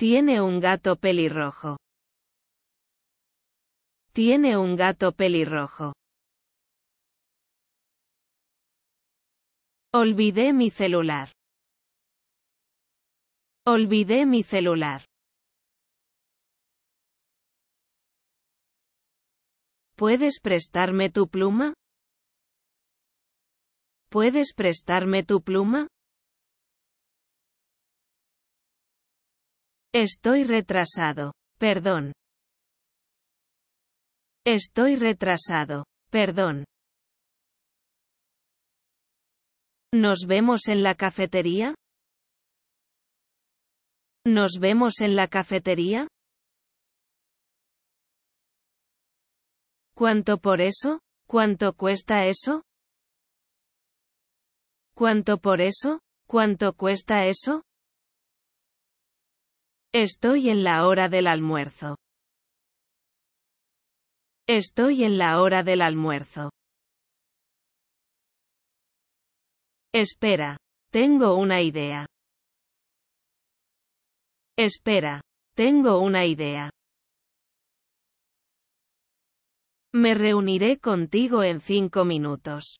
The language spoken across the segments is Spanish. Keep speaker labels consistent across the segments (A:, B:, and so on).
A: Tiene un gato pelirrojo. Tiene un gato pelirrojo. Olvidé mi celular. Olvidé mi celular. ¿Puedes prestarme tu pluma? ¿Puedes prestarme tu pluma? Estoy retrasado. Perdón. Estoy retrasado. Perdón. ¿Nos vemos en la cafetería? ¿Nos vemos en la cafetería? ¿Cuánto por eso? ¿Cuánto cuesta eso? ¿Cuánto por eso? ¿Cuánto cuesta eso? Estoy en la hora del almuerzo. Estoy en la hora del almuerzo. Espera. Tengo una idea. Espera. Tengo una idea. Me reuniré contigo en cinco minutos.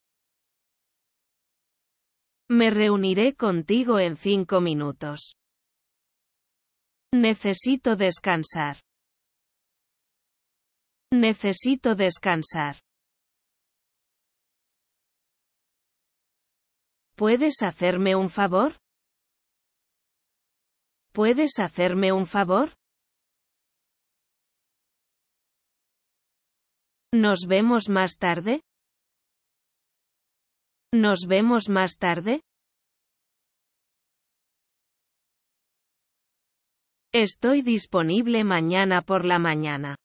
A: Me reuniré contigo en cinco minutos. Necesito descansar. Necesito descansar. ¿Puedes hacerme un favor? ¿Puedes hacerme un favor? ¿Nos vemos más tarde? ¿Nos vemos más tarde? Estoy disponible mañana por la mañana.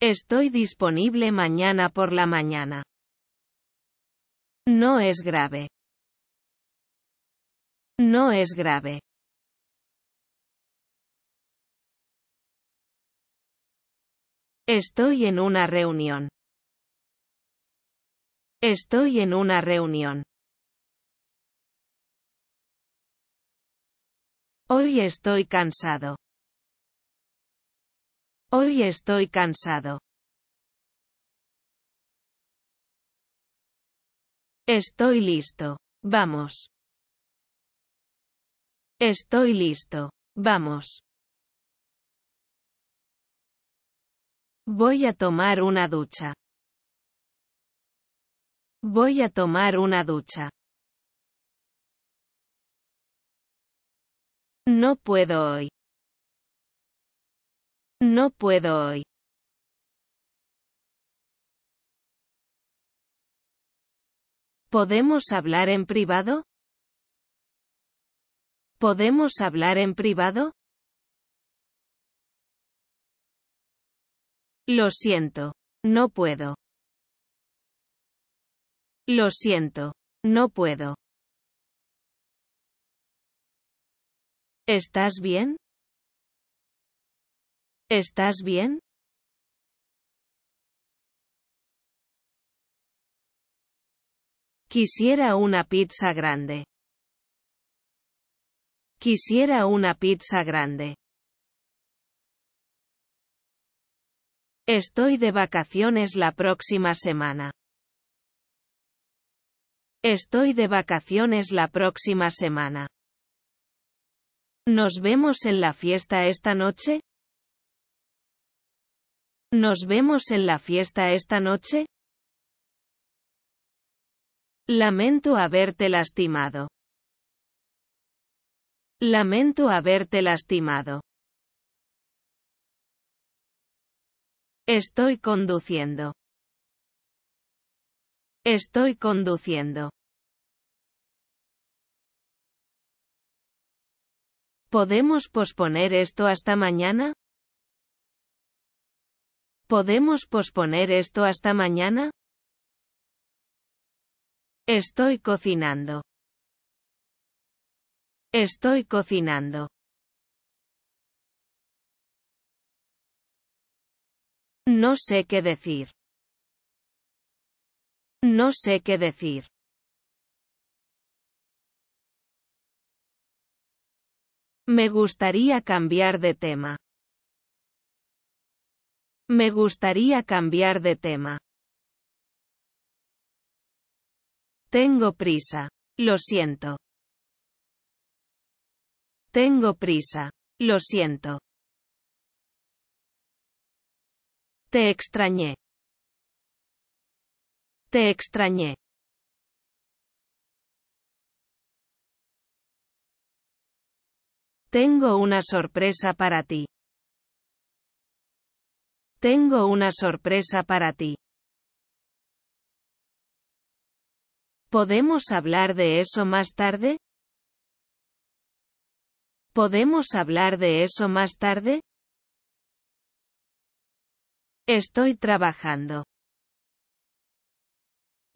A: Estoy disponible mañana por la mañana. No es grave. No es grave. Estoy en una reunión. Estoy en una reunión. Hoy estoy cansado. Hoy estoy cansado. Estoy listo. Vamos. Estoy listo. Vamos. Voy a tomar una ducha. Voy a tomar una ducha. No puedo hoy. No puedo hoy. ¿Podemos hablar en privado? ¿Podemos hablar en privado? Lo siento. No puedo. Lo siento. No puedo. ¿Estás bien? ¿Estás bien? Quisiera una pizza grande. Quisiera una pizza grande. Estoy de vacaciones la próxima semana. Estoy de vacaciones la próxima semana. ¿Nos vemos en la fiesta esta noche? ¿Nos vemos en la fiesta esta noche? Lamento haberte lastimado. Lamento haberte lastimado. Estoy conduciendo. Estoy conduciendo. ¿Podemos posponer esto hasta mañana? ¿Podemos posponer esto hasta mañana? Estoy cocinando. Estoy cocinando. No sé qué decir. No sé qué decir. Me gustaría cambiar de tema. Me gustaría cambiar de tema. Tengo prisa. Lo siento. Tengo prisa. Lo siento. Te extrañé. Te extrañé. Tengo una sorpresa para ti. Tengo una sorpresa para ti. ¿Podemos hablar de eso más tarde? ¿Podemos hablar de eso más tarde? Estoy trabajando.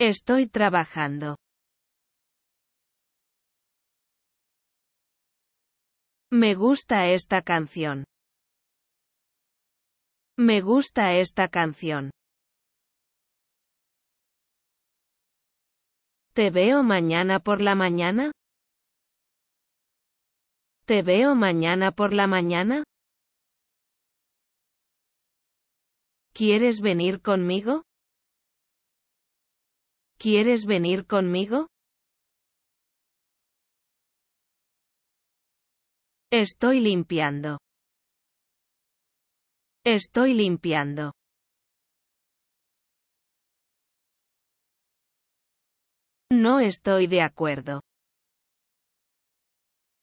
A: Estoy trabajando. Me gusta esta canción. Me gusta esta canción. ¿Te veo mañana por la mañana? ¿Te veo mañana por la mañana? ¿Quieres venir conmigo? ¿Quieres venir conmigo? Estoy limpiando. Estoy limpiando. No estoy de acuerdo.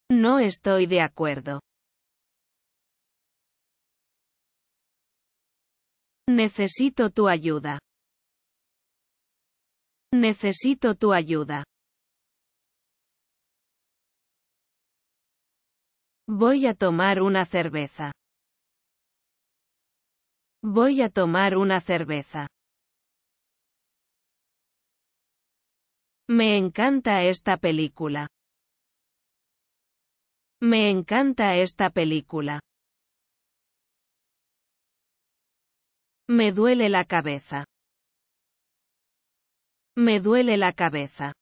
A: No estoy de acuerdo. Necesito tu ayuda. Necesito tu ayuda. Voy a tomar una cerveza. Voy a tomar una cerveza. Me encanta esta película. Me encanta esta película. Me duele la cabeza. Me duele la cabeza.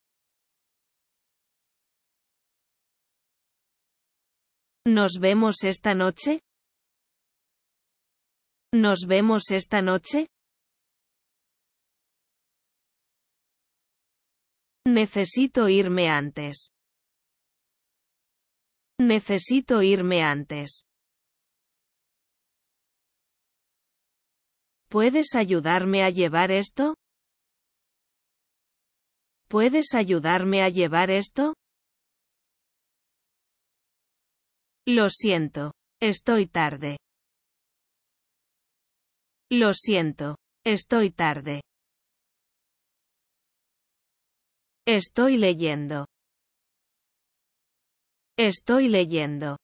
A: ¿Nos vemos esta noche? ¿Nos vemos esta noche? Necesito irme antes. Necesito irme antes. ¿Puedes ayudarme a llevar esto? ¿Puedes ayudarme a llevar esto? Lo siento. Estoy tarde. Lo siento. Estoy tarde. Estoy leyendo. Estoy leyendo.